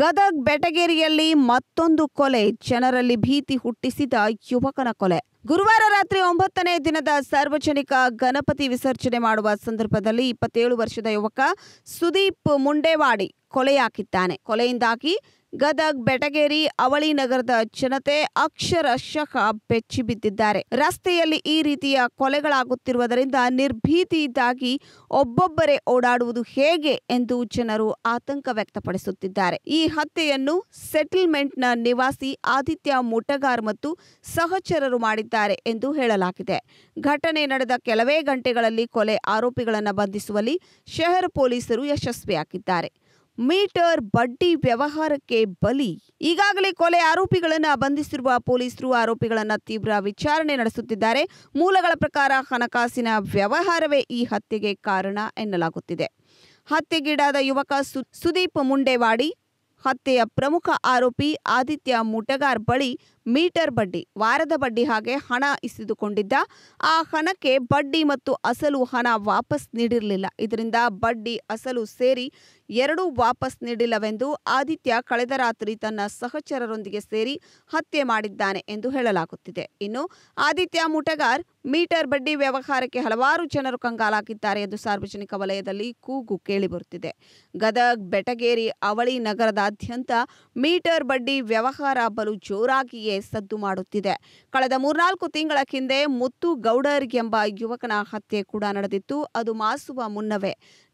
ಗದಗ್ ಬೆಟಗೇರಿಯಲ್ಲಿ ಮತ್ತೊಂದು ಕೊಲೆ ಜನರಲ್ಲಿ ಭೀತಿ ಹುಟ್ಟಿಸಿದ ಯುವಕನ ಕೊಲೆ ಗುರುವಾರ ರಾತ್ರಿ ಒಂಬತ್ತನೇ ದಿನದ ಸಾರ್ವಜನಿಕ ಗಣಪತಿ ವಿಸರ್ಜನೆ ಮಾಡುವ ಸಂದರ್ಭದಲ್ಲಿ ಇಪ್ಪತ್ತೇಳು ವರ್ಷದ ಯುವಕ ಸುದೀಪ್ ಮುಂಡೇವಾಡಿ ಹಾಕಿದ್ದಾನೆ ಕೊಲೆಯಿಂದಾಗಿ ಗದಗ್ ಬೆಟಗೇರಿ ಅವಳಿ ನಗರದ ಜನತೆ ಅಕ್ಷರಶಃ ಬೆಚ್ಚಿ ಬಿದ್ದಿದ್ದಾರೆ ರಸ್ತೆಯಲ್ಲಿ ಈ ರೀತಿಯ ಕೊಲೆಗಳಾಗುತ್ತಿರುವುದರಿಂದ ನಿರ್ಭೀತಿಯಿಂದಾಗಿ ಒಬ್ಬೊಬ್ಬರೇ ಓಡಾಡುವುದು ಹೇಗೆ ಎಂದು ಜನರು ಆತಂಕ ವ್ಯಕ್ತಪಡಿಸುತ್ತಿದ್ದಾರೆ ಈ ಹತ್ಯೆಯನ್ನು ಸೆಟಲ್ಮೆಂಟ್ನ ನಿವಾಸಿ ಆದಿತ್ಯ ಮುಟಗಾರ್ ಮತ್ತು ಸಹಚರರು ಮಾಡಿದ್ದಾರೆ ಎಂದು ಹೇಳಲಾಗಿದೆ ಘಟನೆ ನಡೆದ ಕೆಲವೇ ಗಂಟೆಗಳಲ್ಲಿ ಕೊಲೆ ಆರೋಪಿಗಳನ್ನು ಬಂಧಿಸುವಲ್ಲಿ ಶಹರ್ ಪೊಲೀಸರು ಯಶಸ್ವಿಯಾಗಿದ್ದಾರೆ ಮೀಟರ್ ಬಡ್ಡಿ ವ್ಯವಹಾರಕ್ಕೆ ಬಲಿ ಈಗಾಗಲೇ ಕೊಲೆ ಆರೋಪಿಗಳನ್ನು ಬಂಧಿಸಿರುವ ಪೊಲೀಸರು ಆರೋಪಿಗಳನ್ನು ತೀವ್ರ ವಿಚಾರಣೆ ನಡೆಸುತ್ತಿದ್ದಾರೆ ಮೂಲಗಳ ಪ್ರಕಾರ ಹಣಕಾಸಿನ ವ್ಯವಹಾರವೇ ಈ ಹತ್ಯೆಗೆ ಕಾರಣ ಎನ್ನಲಾಗುತ್ತಿದೆ ಹತ್ಯೆಗೀಡಾದ ಯುವಕ ಸುದೀಪ್ ಮುಂಡೇವಾಡಿ ಹತ್ಯೆಯ ಪ್ರಮುಖ ಆರೋಪಿ ಆದಿತ್ಯ ಮುಟಗಾರ್ ಬಳಿ ಮೀಟರ್ ಬಡ್ಡಿ ವಾರದ ಬಡ್ಡಿ ಹಾಗೆ ಹಣ ಇಸಿದುಕೊಂಡಿದ್ದ ಆ ಹಣಕ್ಕೆ ಬಡ್ಡಿ ಮತ್ತು ಅಸಲು ಹಣ ವಾಪಸ್ ನೀಡಿರಲಿಲ್ಲ ಇದರಿಂದ ಬಡ್ಡಿ ಅಸಲು ಸೇರಿ ಎರಡೂ ವಾಪಸ್ ನೀಡಿಲ್ಲವೆಂದು ಆದಿತ್ಯ ಕಳೆದ ರಾತ್ರಿ ತನ್ನ ಸಹಚರರೊಂದಿಗೆ ಸೇರಿ ಹತ್ಯೆ ಮಾಡಿದ್ದಾನೆ ಎಂದು ಹೇಳಲಾಗುತ್ತಿದೆ ಇನ್ನು ಆದಿತ್ಯ ಮುಟಗಾರ್ ಮೀಟರ್ ಬಡ್ಡಿ ವ್ಯವಹಾರಕ್ಕೆ ಹಲವಾರು ಜನರು ಕಂಗಾಲಾಗಿದ್ದಾರೆ ಎಂದು ಸಾರ್ವಜನಿಕ ವಲಯದಲ್ಲಿ ಕೂಗು ಕೇಳಿಬರುತ್ತಿದೆ ಗದಗ್ ಬೆಟಗೇರಿ ಅವಳಿ ನಗರದಾದ್ಯಂತ ಮೀಟರ್ ಬಡ್ಡಿ ವ್ಯವಹಾರ ಬಲು ಜೋರಾಗಿಯೇ ಸದ್ದು ಮಾಡುತ್ತಿದೆ ಕಳೆದ ಮೂರ್ನಾಲ್ಕು ತಿಂಗಳ ಹಿಂದೆ ಮುತ್ತು ಗೌಡರ್ ಎಂಬ ಯುವಕನ ಹತ್ಯೆ ಕೂಡ ನಡೆದಿತ್ತು ಅದು ಮಾಸುವ ಮುನ್ನವೇ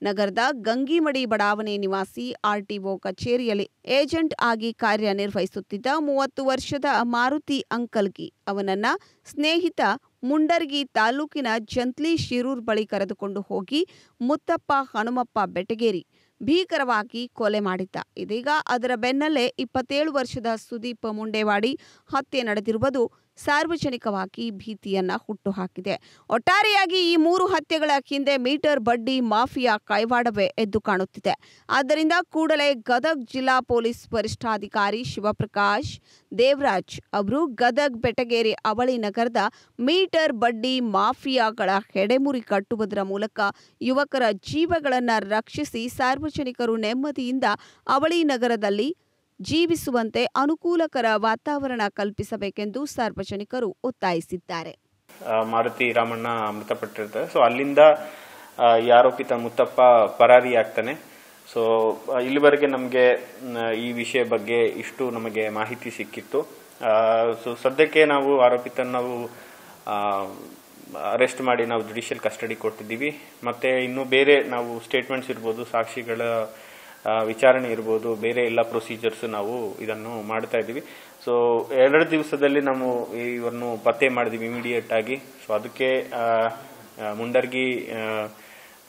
ನಗರದ ಗಂಗಿಮಡಿ ಬಡಾವಣೆ ನಿವಾಸಿ ಆರ್ಟಿಒ ಕಚೇರಿಯಲ್ಲಿ ಏಜೆಂಟ್ ಆಗಿ ಕಾರ್ಯನಿರ್ವಹಿಸುತ್ತಿದ್ದ ಮೂವತ್ತು ವರ್ಷದ ಮಾರುತಿ ಅಂಕಲ್ಗಿ ಅವನನ್ನ ಸ್ನೇಹಿತ ಮುಂಡರ್ಗಿ ತಾಲೂಕಿನ ಜಂತ್ಲಿ ಶಿರೂರ್ ಬಳಿ ಕರೆದುಕೊಂಡು ಹೋಗಿ ಮುತ್ತಪ್ಪ ಹನುಮಪ್ಪ ಬೆಟಗೇರಿ ಭೀಕರವಾಗಿ ಕೊಲೆ ಮಾಡಿದ್ದ ಇದೀಗ ಅದರ ಬೆನ್ನಲ್ಲೇ ಇಪ್ಪತ್ತೇಳು ವರ್ಷದ ಸುದೀಪ್ ಮುಂಡೇವಾಡಿ ಹತ್ಯೆ ನಡೆದಿರುವುದು ಸಾರ್ವಜನಿಕವಾಗಿ ಭೀತಿಯನ್ನ ಹುಟ್ಟುಹಾಕಿದೆ ಒಟ್ಟಾರೆಯಾಗಿ ಈ ಮೂರು ಹತ್ಯೆಗಳ ಹಿಂದೆ ಮೀಟರ್ ಬಡ್ಡಿ ಮಾಫಿಯಾ ಕೈವಾಡವೇ ಎದ್ದು ಕಾಣುತ್ತಿದೆ ಆದ್ದರಿಂದ ಕೂಡಲೇ ಗದಗ್ ಜಿಲ್ಲಾ ಪೊಲೀಸ್ ವರಿಷ್ಠಾಧಿಕಾರಿ ಶಿವಪ್ರಕಾಶ್ ದೇವರಾಜ್ ಅವರು ಗದಗ್ ಬೆಟಗೇರಿ ಅವಳಿ ನಗರದ ಮೀಟರ್ ಬಡ್ಡಿ ಮಾಫಿಯಾಗಳ ಹೆಡೆಮುರಿ ಕಟ್ಟುವುದರ ಮೂಲಕ ಯುವಕರ ಜೀವಗಳನ್ನು ರಕ್ಷಿಸಿ ಸಾರ್ವಜನಿಕರು ನೆಮ್ಮದಿಯಿಂದ ಅವಳಿ ನಗರದಲ್ಲಿ ಜೀವಿಸುವಂತೆ ಅನುಕೂಲಕರ ವಾತಾವರಣ ಕಲ್ಪಿಸಬೇಕೆಂದು ಸಾರ್ವಜನಿಕರು ಒತ್ತಾಯಿಸಿದ್ದಾರೆ ಮಾರುತಿ ರಾಮಣ್ಣ ಮೃತಪಟ್ಟಿರ್ತಾರೆ ಸೊ ಅಲ್ಲಿಂದ ಈ ಆರೋಪಿತ ಮುತ್ತಪ್ಪ ಪರಾರಿ ಆಗ್ತಾನೆ ಸೊ ಇಲ್ಲಿವರೆಗೆ ನಮಗೆ ಈ ವಿಷಯ ಬಗ್ಗೆ ಇಷ್ಟು ನಮಗೆ ಮಾಹಿತಿ ಸಿಕ್ಕಿತ್ತು ಸೊ ಸದ್ಯಕ್ಕೆ ನಾವು ಆರೋಪಿತನ ನಾವು ಅರೆಸ್ಟ್ ಮಾಡಿ ನಾವು ಜುಡಿಷಿಯಲ್ ಕಸ್ಟಡಿ ಕೊಟ್ಟಿದ್ದೀವಿ ಮತ್ತು ಇನ್ನೂ ಬೇರೆ ನಾವು ಸ್ಟೇಟ್ಮೆಂಟ್ಸ್ ಇರ್ಬೋದು ಸಾಕ್ಷಿಗಳ ವಿಚಾರಣೆ ಇರ್ಬೋದು ಬೇರೆ ಎಲ್ಲ ಪ್ರೊಸೀಜರ್ಸ್ ನಾವು ಇದನ್ನು ಮಾಡ್ತಾ ಇದ್ದೀವಿ ಸೊ ಎರಡು ದಿವಸದಲ್ಲಿ ನಾವು ಇವನ್ನು ಪತ್ತೆ ಮಾಡಿದ್ವಿ ಇಮಿಡಿಯೇಟ್ ಆಗಿ ಸೊ ಅದಕ್ಕೆ ಮುಂಡರ್ಗಿ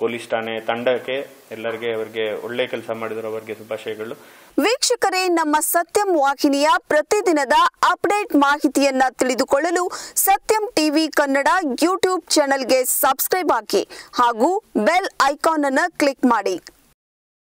ಪೊಲೀಸ್ ಠಾಣೆ ತಂಡಕ್ಕೆ ಎಲ್ಲರಿಗೆ ಅವರಿಗೆ ಒಳ್ಳೆ ಕೆಲಸ ಮಾಡಿದ್ರು ಅವರಿಗೆ ಶುಭಾಶಯಗಳು ವೀಕ್ಷಕರೇ ನಮ್ಮ ಸತ್ಯಂ ವಾಹಿನಿಯ ಪ್ರತಿದಿನದ ಅಪ್ಡೇಟ್ ಮಾಹಿತಿಯನ್ನ ತಿಳಿದುಕೊಳ್ಳಲು ಸತ್ಯಂ ಟಿವಿ ಕನ್ನಡ ಯೂಟ್ಯೂಬ್ ಚಾನೆಲ್ಗೆ ಸಬ್ಸ್ಕ್ರೈಬ್ ಹಾಕಿ ಹಾಗೂ ಬೆಲ್ ಐಕಾನ್ ಅನ್ನು ಕ್ಲಿಕ್ ಮಾಡಿ